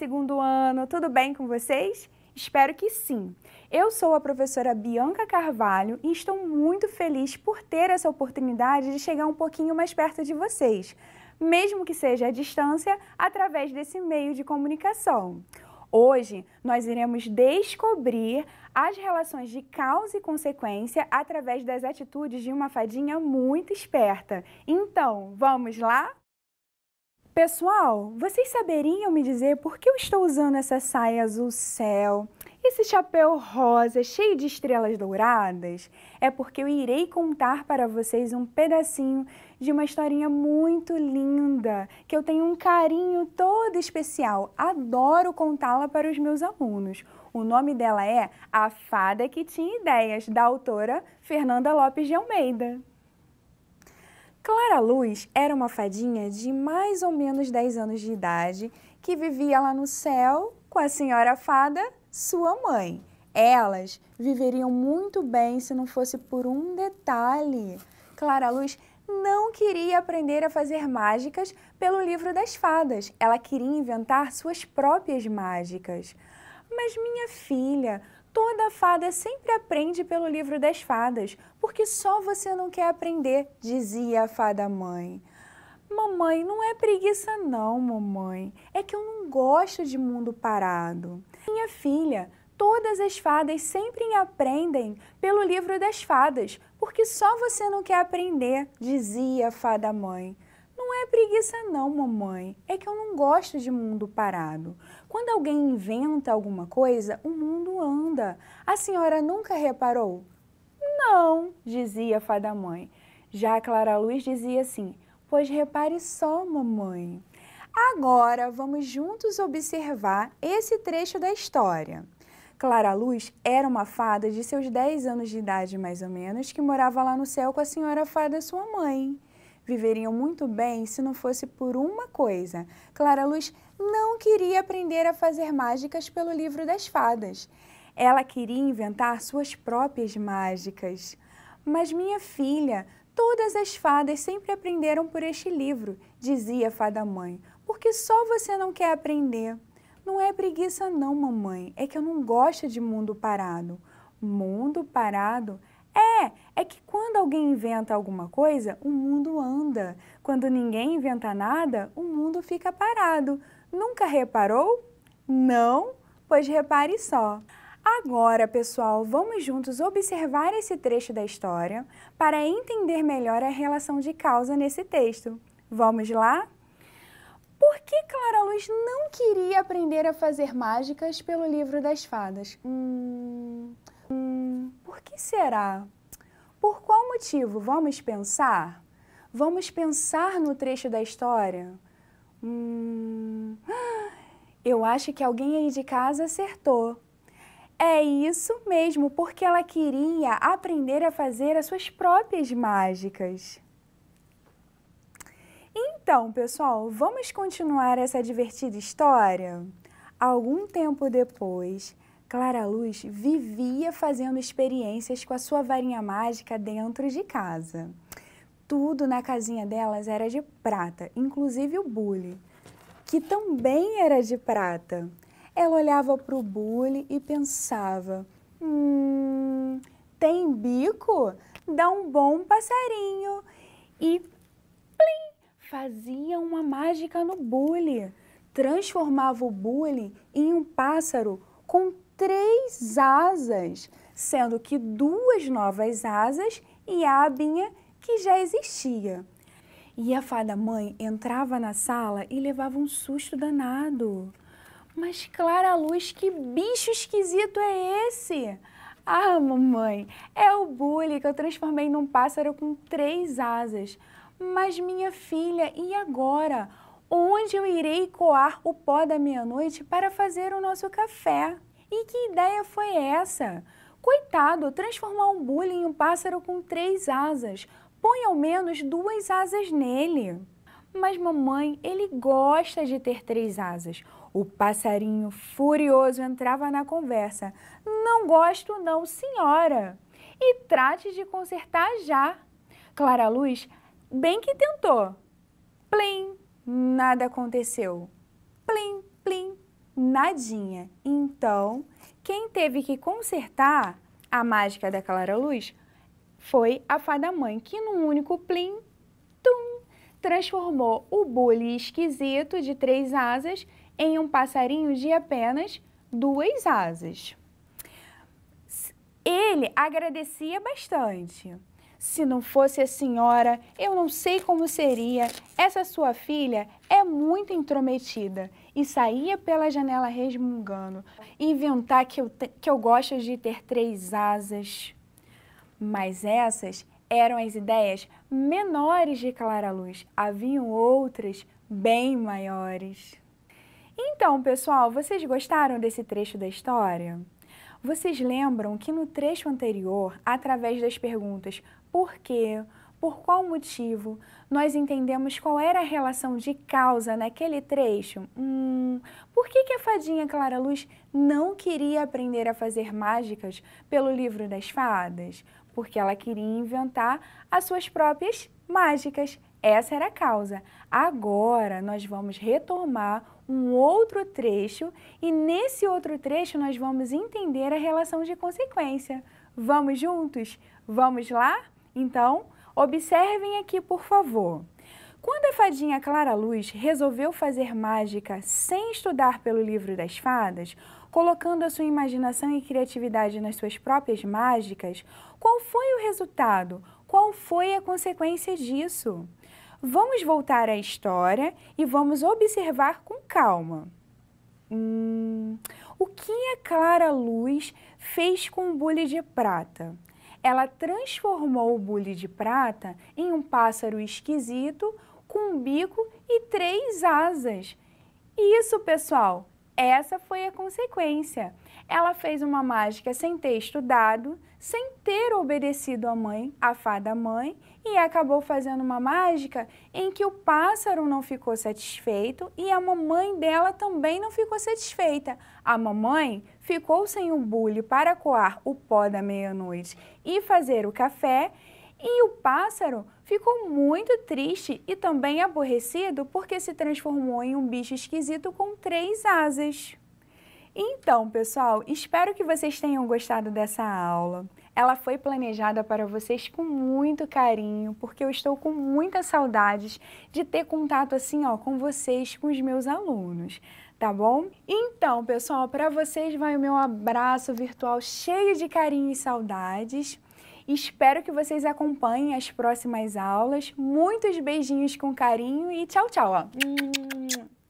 segundo ano, tudo bem com vocês? Espero que sim. Eu sou a professora Bianca Carvalho e estou muito feliz por ter essa oportunidade de chegar um pouquinho mais perto de vocês, mesmo que seja à distância, através desse meio de comunicação. Hoje nós iremos descobrir as relações de causa e consequência através das atitudes de uma fadinha muito esperta. Então, vamos lá? Pessoal, vocês saberiam me dizer por que eu estou usando essa saia azul céu, esse chapéu rosa cheio de estrelas douradas? É porque eu irei contar para vocês um pedacinho de uma historinha muito linda, que eu tenho um carinho todo especial. Adoro contá-la para os meus alunos. O nome dela é A Fada que Tinha Ideias, da autora Fernanda Lopes de Almeida. Clara Luz era uma fadinha de mais ou menos 10 anos de idade que vivia lá no céu com a senhora fada, sua mãe. Elas viveriam muito bem se não fosse por um detalhe. Clara Luz não queria aprender a fazer mágicas pelo livro das fadas, ela queria inventar suas próprias mágicas. Mas minha filha, toda fada sempre aprende pelo livro das fadas, porque só você não quer aprender, dizia a fada mãe. Mamãe, não é preguiça não, mamãe. É que eu não gosto de mundo parado. Minha filha, todas as fadas sempre aprendem pelo livro das fadas, porque só você não quer aprender, dizia a fada mãe. Não é preguiça não, mamãe. É que eu não gosto de mundo parado. Quando alguém inventa alguma coisa, o mundo anda. A senhora nunca reparou? Não, dizia a fada mãe. Já a Clara Luz dizia assim: Pois repare só, mamãe. Agora vamos juntos observar esse trecho da história. Clara Luz era uma fada de seus 10 anos de idade, mais ou menos, que morava lá no céu com a senhora fada, sua mãe viveriam muito bem se não fosse por uma coisa. Clara Luz não queria aprender a fazer mágicas pelo livro das fadas. Ela queria inventar suas próprias mágicas. Mas minha filha, todas as fadas sempre aprenderam por este livro, dizia a fada mãe, porque só você não quer aprender. Não é preguiça não, mamãe, é que eu não gosto de mundo parado. Mundo parado é, é que quando alguém inventa alguma coisa, o mundo anda. Quando ninguém inventa nada, o mundo fica parado. Nunca reparou? Não? Pois repare só. Agora, pessoal, vamos juntos observar esse trecho da história para entender melhor a relação de causa nesse texto. Vamos lá? Por que Clara Luz não queria aprender a fazer mágicas pelo livro das fadas? Hum, será? Por qual motivo? Vamos pensar? Vamos pensar no trecho da história? Hum, eu acho que alguém aí de casa acertou. É isso mesmo, porque ela queria aprender a fazer as suas próprias mágicas. Então, pessoal, vamos continuar essa divertida história? Algum tempo depois, Clara Luz vivia fazendo experiências com a sua varinha mágica dentro de casa. Tudo na casinha delas era de prata, inclusive o bule, que também era de prata. Ela olhava para o bule e pensava: hum, tem bico? Dá um bom passarinho. E plim, fazia uma mágica no bule. Transformava o bule em um pássaro com três asas, sendo que duas novas asas e a abinha que já existia. E a fada mãe entrava na sala e levava um susto danado. Mas Clara Luz, que bicho esquisito é esse? Ah, mamãe, é o Bully que eu transformei num pássaro com três asas. Mas minha filha, e agora? Onde eu irei coar o pó da meia-noite para fazer o nosso café? E que ideia foi essa? Coitado, transformar um bullying em um pássaro com três asas. Põe ao menos duas asas nele. Mas mamãe, ele gosta de ter três asas. O passarinho furioso entrava na conversa. Não gosto não, senhora. E trate de consertar já. Clara Luz bem que tentou. Plim, nada aconteceu. Plim, nadinha. Então, quem teve que consertar a mágica da Clara Luz foi a fada mãe, que num único plim, tum, transformou o bule esquisito de três asas em um passarinho de apenas duas asas. Ele agradecia bastante se não fosse a senhora, eu não sei como seria. Essa sua filha é muito intrometida. E saía pela janela resmungando. Inventar que eu, que eu gosto de ter três asas. Mas essas eram as ideias menores de Clara Luz. Haviam outras bem maiores. Então, pessoal, vocês gostaram desse trecho da história? Vocês lembram que no trecho anterior, através das perguntas por quê, por qual motivo, nós entendemos qual era a relação de causa naquele trecho. Hum, por que, que a fadinha Clara Luz não queria aprender a fazer mágicas pelo livro das fadas? Porque ela queria inventar as suas próprias mágicas. Essa era a causa. Agora nós vamos retomar um outro trecho e nesse outro trecho nós vamos entender a relação de consequência. Vamos juntos? Vamos lá? Então, observem aqui, por favor. Quando a fadinha Clara Luz resolveu fazer mágica sem estudar pelo livro das fadas, colocando a sua imaginação e criatividade nas suas próprias mágicas, qual foi o resultado? Qual foi a consequência disso? Vamos voltar à história e vamos observar com calma. Hum, o que a Clara Luz fez com o bule de prata? ela transformou o bule de prata em um pássaro esquisito com um bico e três asas. Isso, pessoal, essa foi a consequência ela fez uma mágica sem ter estudado, sem ter obedecido à mãe, à fada mãe, e acabou fazendo uma mágica em que o pássaro não ficou satisfeito e a mamãe dela também não ficou satisfeita. A mamãe ficou sem o bule para coar o pó da meia-noite e fazer o café, e o pássaro ficou muito triste e também aborrecido porque se transformou em um bicho esquisito com três asas. Então, pessoal, espero que vocês tenham gostado dessa aula. Ela foi planejada para vocês com muito carinho, porque eu estou com muitas saudades de ter contato assim, ó, com vocês, com os meus alunos, tá bom? Então, pessoal, para vocês vai o meu abraço virtual cheio de carinho e saudades. Espero que vocês acompanhem as próximas aulas. Muitos beijinhos com carinho e tchau, tchau. Ó.